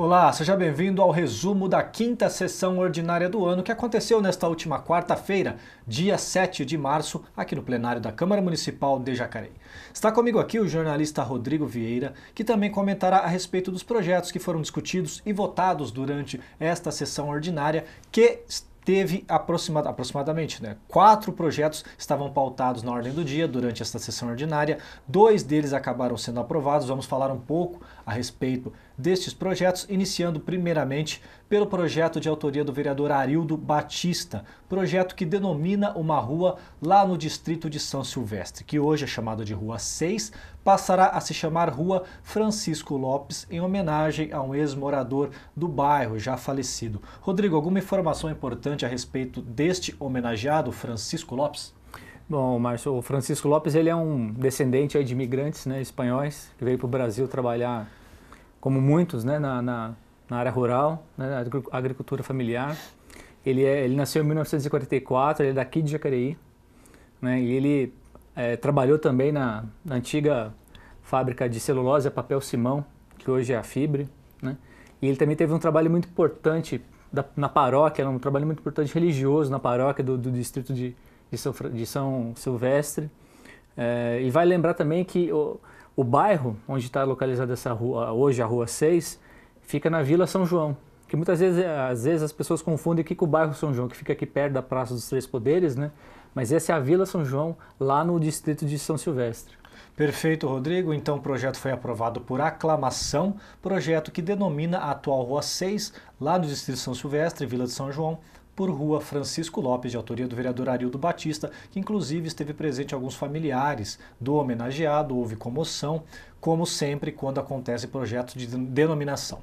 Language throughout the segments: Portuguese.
Olá, seja bem-vindo ao resumo da quinta sessão ordinária do ano que aconteceu nesta última quarta-feira, dia 7 de março, aqui no plenário da Câmara Municipal de Jacareí. Está comigo aqui o jornalista Rodrigo Vieira, que também comentará a respeito dos projetos que foram discutidos e votados durante esta sessão ordinária que teve aproxima, aproximadamente né, quatro projetos estavam pautados na ordem do dia durante esta sessão ordinária. Dois deles acabaram sendo aprovados. Vamos falar um pouco a respeito destes projetos, iniciando primeiramente pelo projeto de autoria do vereador Arildo Batista, projeto que denomina uma rua lá no distrito de São Silvestre, que hoje é chamada de Rua 6, passará a se chamar Rua Francisco Lopes, em homenagem a um ex-morador do bairro já falecido. Rodrigo, alguma informação importante a respeito deste homenageado, Francisco Lopes? Bom, Márcio, o Francisco Lopes ele é um descendente de imigrantes né, espanhóis que veio para o Brasil trabalhar como muitos né, na, na, na área rural, né, agricultura familiar. Ele, é, ele nasceu em 1944, ele é daqui de Jacareí, né, e ele é, trabalhou também na, na, antiga fábrica de celulose, papel Simão, que hoje é a Fibre, né, e ele também teve um trabalho muito importante da, na paróquia, um trabalho muito importante religioso na paróquia do, do distrito de, de, São, de São Silvestre. É, e vai lembrar também que o, o bairro onde está localizada essa rua, hoje a Rua 6, fica na Vila São João, que muitas vezes, é, às vezes as pessoas confundem aqui com o bairro São João, que fica aqui perto da Praça dos Três Poderes, né? Mas essa é a Vila São João, lá no distrito de São Silvestre. Perfeito, Rodrigo. Então o projeto foi aprovado por aclamação, projeto que denomina a atual Rua 6, lá no distrito de São Silvestre, Vila de São João, por Rua Francisco Lopes, de autoria do vereador Arildo Batista, que inclusive esteve presente alguns familiares do homenageado, houve comoção, como sempre quando acontece projeto de denominação.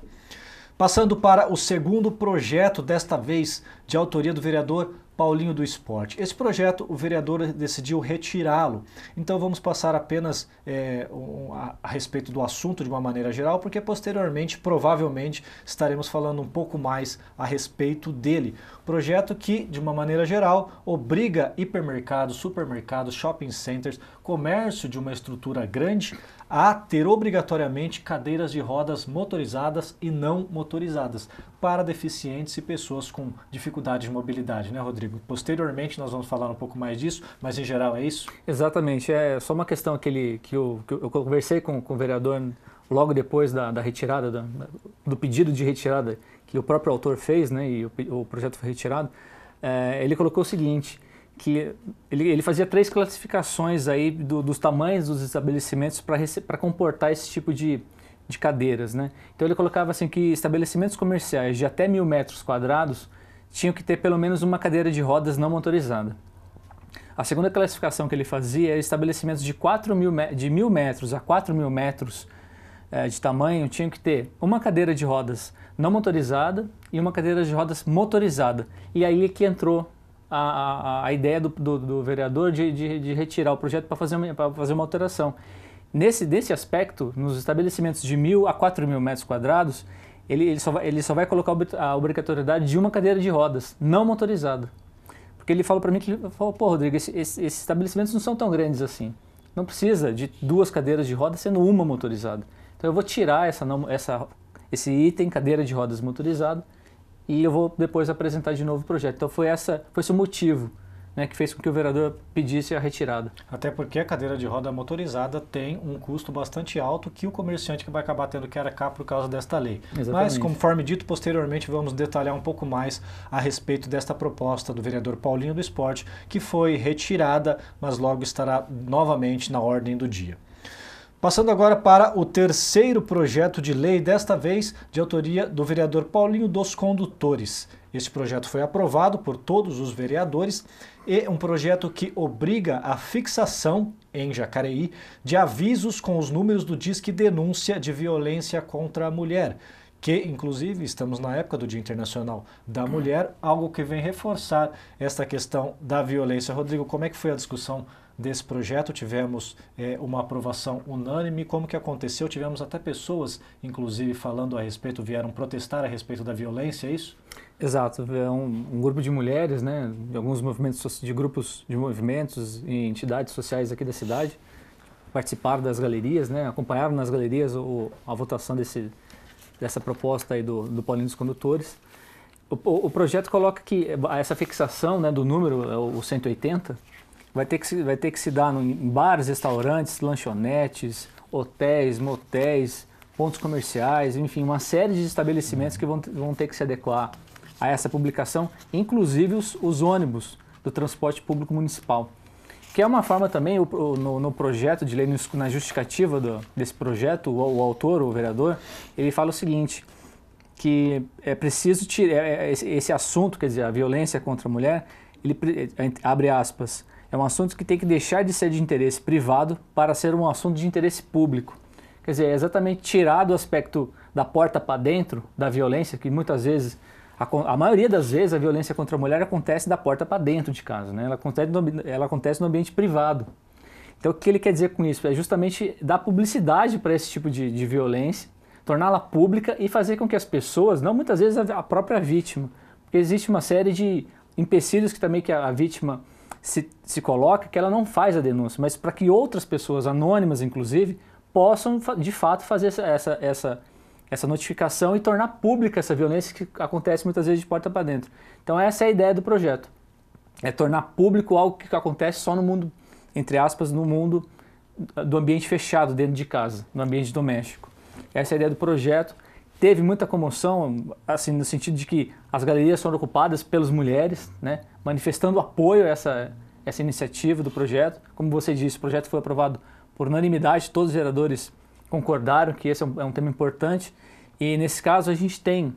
Passando para o segundo projeto, desta vez de autoria do vereador Paulinho do Esporte. Esse projeto o vereador decidiu retirá-lo, então vamos passar apenas é, um, a, a, respeito do assunto de uma maneira geral, porque posteriormente, provavelmente, estaremos falando um pouco mais a respeito dele. Projeto que, de uma maneira geral, obriga hipermercados, supermercados, shopping centers, comércio de uma estrutura grande a ter obrigatoriamente cadeiras de rodas motorizadas e não motorizadas para deficientes e pessoas com dificuldades de mobilidade, né, Rodrigo? Posteriormente nós vamos falar um pouco mais disso, mas em geral é isso? Exatamente. É só uma questão aquele que eu, que eu conversei com, com o vereador logo depois da, da retirada, da, do pedido de retirada que o próprio autor fez, né, e o, o projeto foi retirado, é, ele colocou o seguinte, que ele, ele fazia três classificações aí do, dos tamanhos dos estabelecimentos para comportar esse tipo de, de cadeiras, né? Então ele colocava assim que estabelecimentos comerciais de até mil metros quadrados tinham que ter pelo menos uma cadeira de rodas não motorizada. A segunda classificação que ele fazia é estabelecimentos de, 4 mil, de mil metros a 4 mil metros eh, de tamanho tinham que ter uma cadeira de rodas não motorizada e uma cadeira de rodas motorizada. E aí é que entrou a, a, a ideia do, do, do, vereador de, de, de retirar o projeto para fazer, fazer uma alteração. Nesse desse aspecto, nos estabelecimentos de mil a quatro mil metros quadrados, ele, ele, só vai, ele só vai colocar a obrigatoriedade de uma cadeira de rodas, não motorizada. Porque ele falou para mim que falou, pô, Rodrigo, esse, esse, esses estabelecimentos não são tão grandes assim. Não precisa de duas cadeiras de rodas sendo uma motorizada. Então eu vou tirar essa, não, essa, esse item cadeira de rodas motorizada e eu vou depois apresentar de novo o projeto. Então foi essa, foi esse o motivo né, que fez com que o vereador pedisse a retirada. Até porque a cadeira de roda motorizada tem um custo bastante alto que o comerciante que vai acabar tendo que arcar por causa desta lei. Exatamente. Mas, conforme dito posteriormente, vamos detalhar um pouco mais a respeito desta proposta do vereador Paulinho do Esporte, que foi retirada, mas logo estará novamente na ordem do dia. Passando agora para o terceiro projeto de lei, desta vez de autoria do vereador Paulinho dos Condutores. Este projeto foi aprovado por todos os vereadores e um projeto que obriga a fixação em Jacareí de avisos com os números do Disque Denúncia de Violência contra a Mulher, que inclusive estamos na época do Dia Internacional da Mulher, algo que vem reforçar esta questão da violência. Rodrigo, como é que foi a discussão? desse projeto, tivemos é, uma aprovação unânime, como que aconteceu? Tivemos até pessoas, inclusive, falando a respeito, vieram protestar a respeito da violência, é isso? Exato, é um, um grupo de mulheres, né, de alguns movimentos, de grupos de movimentos e entidades sociais aqui da cidade, participaram das galerias, né, acompanharam nas galerias o, a votação desse, dessa proposta aí do, do Paulinho dos Condutores. O, o, projeto coloca que eh, essa fixação né, do número, é o 180, vai ter que se, vai ter que se dar no, em bares, restaurantes, lanchonetes, hotéis, motéis, pontos comerciais, enfim, uma série de estabelecimentos que vão, vão ter que se adequar a essa publicação, inclusive os, os ônibus do transporte público municipal. Que é uma forma também, o, no, no, projeto de lei, na justificativa do, desse projeto, o, o autor, o vereador, ele fala o seguinte, que é preciso tirar é, é, esse assunto, quer dizer, a violência contra a mulher, ele abre aspas, é um assunto que tem que deixar de ser de interesse privado para ser um assunto de interesse público. Quer dizer, é exatamente tirar do aspecto da porta para dentro da violência, que muitas vezes, a, a, maioria das vezes, a violência contra a mulher acontece da porta para dentro de casa, né? ela, acontece no, ela acontece no ambiente privado. Então, o que ele quer dizer com isso? É justamente dar publicidade para esse tipo de, de violência, torná-la pública e fazer com que as pessoas, não muitas vezes a, a própria vítima, porque existe uma série de empecilhos que também que a, a vítima se, se coloca que ela não faz a denúncia, mas para que outras pessoas, anônimas inclusive, possam de fato fazer essa, essa, essa notificação e tornar pública essa violência que acontece muitas vezes de porta para dentro. Então essa é a ideia do projeto. É tornar público algo que acontece só no mundo, entre aspas, no mundo do ambiente fechado, dentro de casa, no ambiente doméstico. Essa é a ideia do projeto teve muita comoção, assim, no sentido de que as galerias foram ocupadas pelas mulheres, né, manifestando apoio a essa, essa iniciativa do projeto. Como você disse, o projeto foi aprovado por unanimidade, todos os vereadores concordaram que esse é um, é um tema importante. E nesse caso a gente tem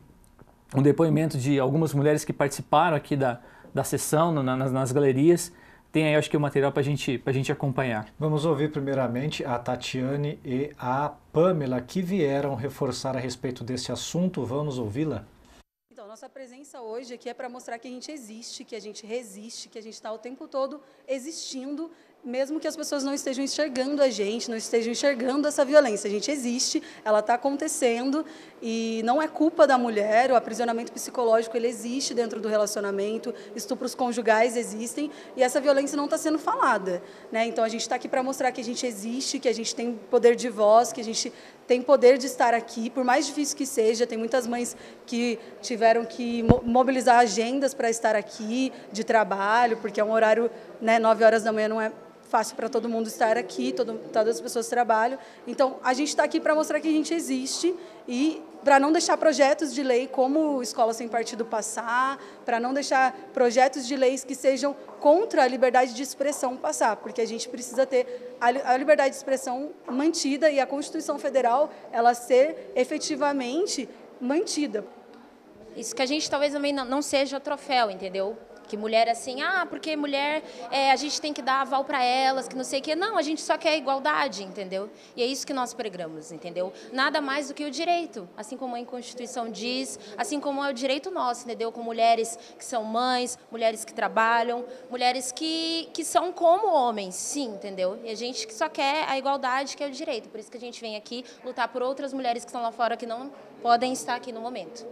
um depoimento de algumas mulheres que participaram aqui da, da sessão na, nas, nas galerias tem aí acho que o material para gente, a gente acompanhar. Vamos ouvir primeiramente a Tatiane e a Pamela que vieram reforçar a respeito desse assunto. Vamos ouvi-la? Então, nossa presença hoje aqui é para mostrar que a gente existe, que a gente resiste, que a gente está o tempo todo existindo mesmo que as pessoas não estejam enxergando a gente, não estejam enxergando essa violência. A gente existe, ela está acontecendo e não é culpa da mulher, o aprisionamento psicológico ele existe dentro do relacionamento, estupros conjugais existem e essa violência não está sendo falada. Né? Então a gente está aqui para mostrar que a gente existe, que a gente tem poder de voz, que a gente tem poder de estar aqui, por mais difícil que seja. Tem muitas mães que tiveram que mobilizar agendas para estar aqui de trabalho, porque é um horário, né, 9 horas da manhã não é fácil para todo mundo estar aqui, todo, todas as pessoas trabalham. Então, a gente está aqui para mostrar que a gente existe e para não deixar projetos de lei como Escola Sem Partido passar, para não deixar projetos de leis que sejam contra a liberdade de expressão passar, porque a gente precisa ter a liberdade de expressão mantida e a Constituição Federal ela ser efetivamente mantida. Isso que a gente talvez também não seja troféu, entendeu? Que mulher é assim, ah, porque mulher, é, a gente tem que dar aval para elas, que não sei o quê. Não, a gente só quer igualdade, entendeu? E é isso que nós pregamos, entendeu? Nada mais do que o direito, assim como a Constituição diz, assim como é o direito nosso, entendeu? Com mulheres que são mães, mulheres que trabalham, mulheres que, que são como homens, sim, entendeu? E a gente só quer a igualdade, que é o direito. Por isso que a gente vem aqui lutar por outras mulheres que estão lá fora que não podem estar aqui no momento.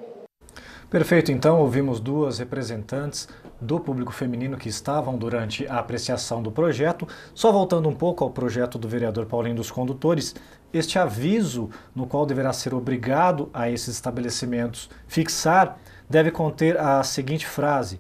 Perfeito, então ouvimos duas representantes do público feminino que estavam durante a apreciação do projeto. Só voltando um pouco ao projeto do vereador Paulinho dos Condutores, este aviso no qual deverá ser obrigado a esses estabelecimentos fixar deve conter a seguinte frase: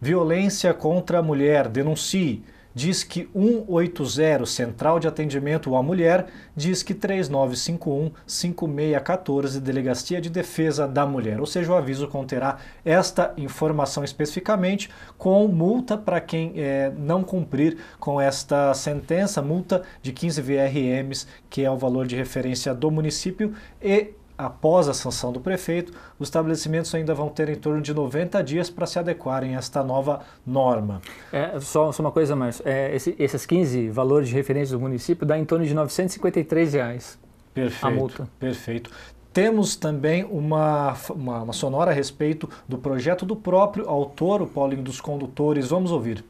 Violência contra a mulher, denuncie diz que 180 Central de Atendimento à Mulher diz que 3951 5614 Delegacia de Defesa da Mulher. Ou seja, o aviso conterá esta informação especificamente com multa para quem é, não cumprir com esta sentença, multa de 15 VRMs, que é o valor de referência do município, e após a sanção do prefeito, os estabelecimentos ainda vão ter em torno de 90 dias para se adequarem a esta nova norma. É, só, só uma coisa, mais. É, esse, esses 15 valores de referência do município dá em torno de R$ 953. Reais. Perfeito, a multa. perfeito. Temos também uma, uma, uma, sonora a respeito do projeto do próprio autor, o Paulinho dos Condutores. Vamos ouvir.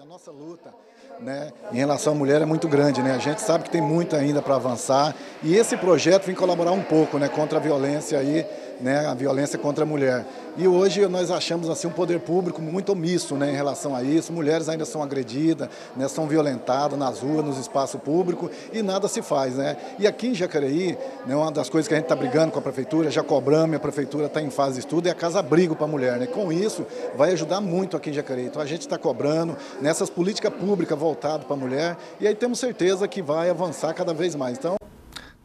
A nossa luta né, em relação à mulher é muito grande. Né? A gente sabe que tem muito ainda para avançar e esse projeto vem colaborar um pouco né, contra a violência aí né, a violência contra a mulher. E hoje nós achamos assim um poder público muito omisso né, em relação a isso. Mulheres ainda são agredidas, né, são violentadas nas ruas, nos espaços públicos e nada se faz. Né? E aqui em Jacareí, né, uma das coisas que a gente está brigando com a prefeitura, já cobramos, a prefeitura está em fase de estudo, é a casa abrigo para a mulher. Né? Com isso, vai ajudar muito aqui em Jacareí. Então a gente está cobrando nessas né, políticas públicas voltadas para a mulher e aí temos certeza que vai avançar cada vez mais. Então,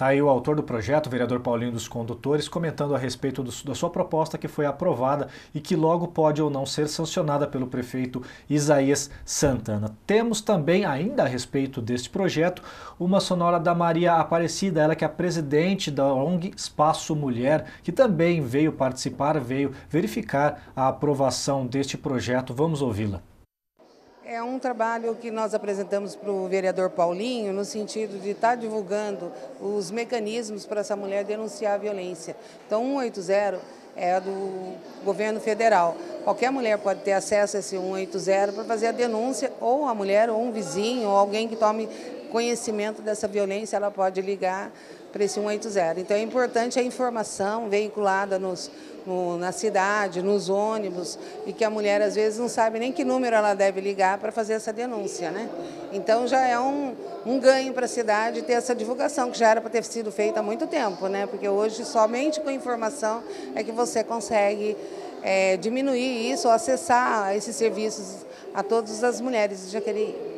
Está aí o autor do projeto, o vereador Paulinho dos Condutores, comentando a respeito do, da sua proposta que foi aprovada e que logo pode ou não ser sancionada pelo prefeito Isaías Santana. Temos também, ainda a respeito deste projeto, uma sonora da Maria Aparecida, ela que é a presidente da ONG Espaço Mulher, que também veio participar, veio verificar a aprovação deste projeto. Vamos ouvi-la. É um trabalho que nós apresentamos para o vereador Paulinho, no sentido de estar tá divulgando os mecanismos para essa mulher denunciar a violência. Então, 180 é do governo federal. Qualquer mulher pode ter acesso a esse 180 para fazer a denúncia, ou a mulher, ou um vizinho, ou alguém que tome conhecimento dessa violência, ela pode ligar para esse 180. Então é importante a informação veiculada nos, no, na cidade, nos ônibus, e que a mulher às vezes não sabe nem que número ela deve ligar para fazer essa denúncia. Né? Então já é um, um ganho para a cidade ter essa divulgação, que já era para ter sido feita há muito tempo, né? porque hoje somente com informação é que você consegue é, diminuir isso, ou acessar esses serviços a todas as mulheres de Jaqueline.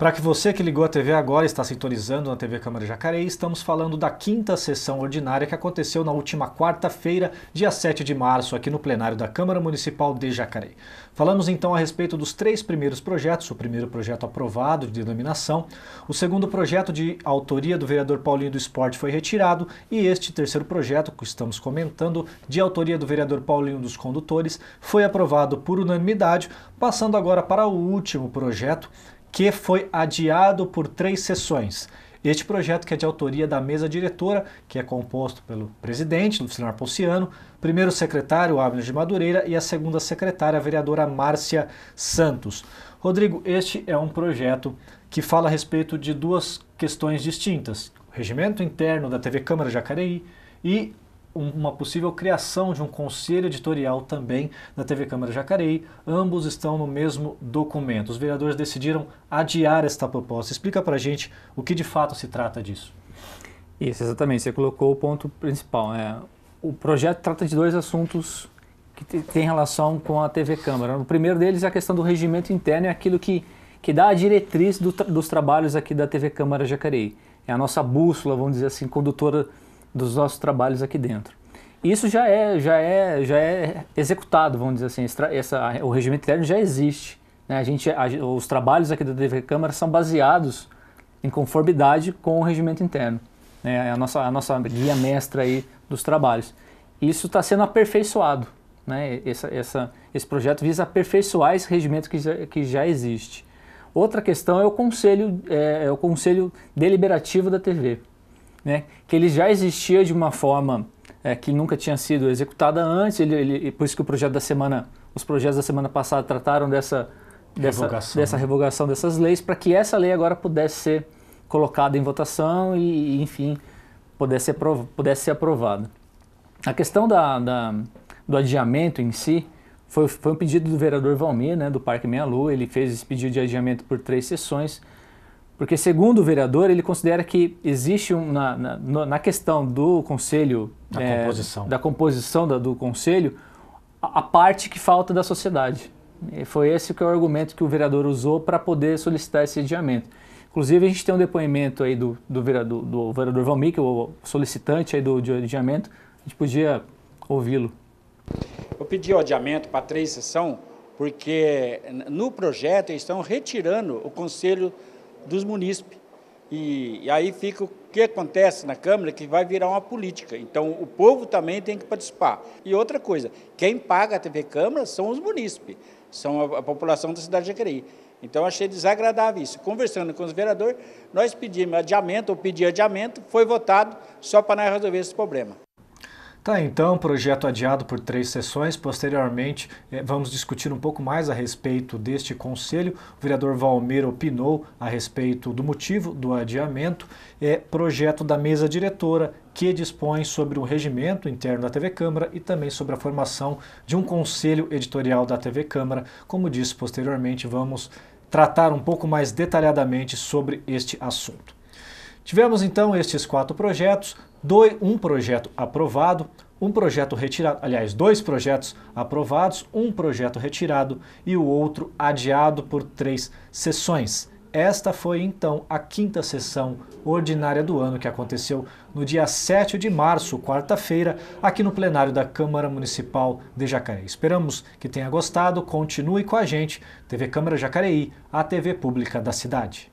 Para que você que ligou a TV agora está sintonizando na TV Câmara Jacareí, estamos falando da quinta sessão ordinária que aconteceu na última quarta-feira, dia 7 de março, aqui no plenário da Câmara Municipal de Jacareí. Falamos então a respeito dos três primeiros projetos, o primeiro projeto aprovado de denominação, o segundo projeto de autoria do vereador Paulinho do Esporte foi retirado e este terceiro projeto que estamos comentando, de autoria do vereador Paulinho dos Condutores, foi aprovado por unanimidade, passando agora para o último projeto, que foi adiado por três sessões. Este projeto que é de autoria da mesa diretora, que é composto pelo presidente, Luciano Ponciano, primeiro secretário, Abner de Madureira, e a segunda secretária, a vereadora Márcia Santos. Rodrigo, este é um projeto que fala a respeito de duas questões distintas. O regimento interno da TV Câmara Jacareí e uma possível criação de um conselho editorial também da TV Câmara Jacareí. Ambos estão no mesmo documento. Os vereadores decidiram adiar esta proposta. Explica para gente o que de fato se trata disso. Isso, exatamente. Você colocou o ponto principal. Né? O projeto trata de dois assuntos que têm relação com a TV Câmara. O primeiro deles é a questão do regimento interno, é aquilo que, que dá a diretriz do, dos trabalhos aqui da TV Câmara Jacareí. É a nossa bússola, vamos dizer assim, condutora dos nossos trabalhos aqui dentro. Isso já é, já é, já é executado, vamos dizer assim, essa, essa o regimento interno já existe. Né? A gente, a, os trabalhos aqui da TV Câmara são baseados em conformidade com o regimento interno. Né? É a, nossa, a nossa guia mestra aí dos trabalhos. Isso está sendo aperfeiçoado. Né? Essa, essa, esse projeto visa aperfeiçoar esse regimento que já, que já existe. Outra questão é o conselho, é, é o conselho deliberativo da TV né, que ele já existia de uma forma é, que nunca tinha sido executada antes, ele, ele, por isso que o projeto da semana, os projetos da semana passada trataram dessa, dessa, revogação. dessa revogação dessas leis, para que essa lei agora pudesse ser colocada em votação e, enfim, pudesse ser, pudesse ser aprovada. A questão da, da, do adiamento em si foi, foi um pedido do vereador Valmir, né, do Parque Meia Lua, ele fez esse pedido de adiamento por três sessões, porque, segundo o vereador, ele considera que existe um, na, na, na questão do conselho, da é, composição, da composição da, do conselho, a, a, parte que falta da sociedade. E foi esse que é o argumento que o vereador usou para poder solicitar esse adiamento. Inclusive, a gente tem um depoimento aí do, do, vereador, do vereador Valmir, que é o solicitante aí do, adiamento. A gente podia ouvi-lo. Eu pedi o adiamento para três sessões, porque no projeto eles estão retirando o conselho dos munícipes. E, e, aí fica o que acontece na Câmara, que vai virar uma política. Então, o povo também tem que participar. E outra coisa, quem paga a TV Câmara são os munícipes, são a, a população da cidade de Jacareí. Então, achei desagradável isso. Conversando com os vereadores, nós pedimos adiamento, ou pedi adiamento, foi votado só para nós resolver esse problema. Tá, então, projeto adiado por três sessões. Posteriormente, eh, vamos discutir um pouco mais a respeito deste conselho. O vereador Valmir opinou a respeito do motivo do adiamento. É projeto da mesa diretora que dispõe sobre o regimento interno da TV Câmara e também sobre a formação de um conselho editorial da TV Câmara. Como disse posteriormente, vamos tratar um pouco mais detalhadamente sobre este assunto. Tivemos então estes quatro projetos, dois, um projeto aprovado, um projeto retirado, aliás, dois projetos aprovados, um projeto retirado e o outro adiado por três sessões. Esta foi então a quinta sessão ordinária do ano que aconteceu no dia 7 de março, quarta-feira, aqui no plenário da Câmara Municipal de Jacareí. Esperamos que tenha gostado, continue com a gente, TV Câmara Jacareí, a TV pública da cidade.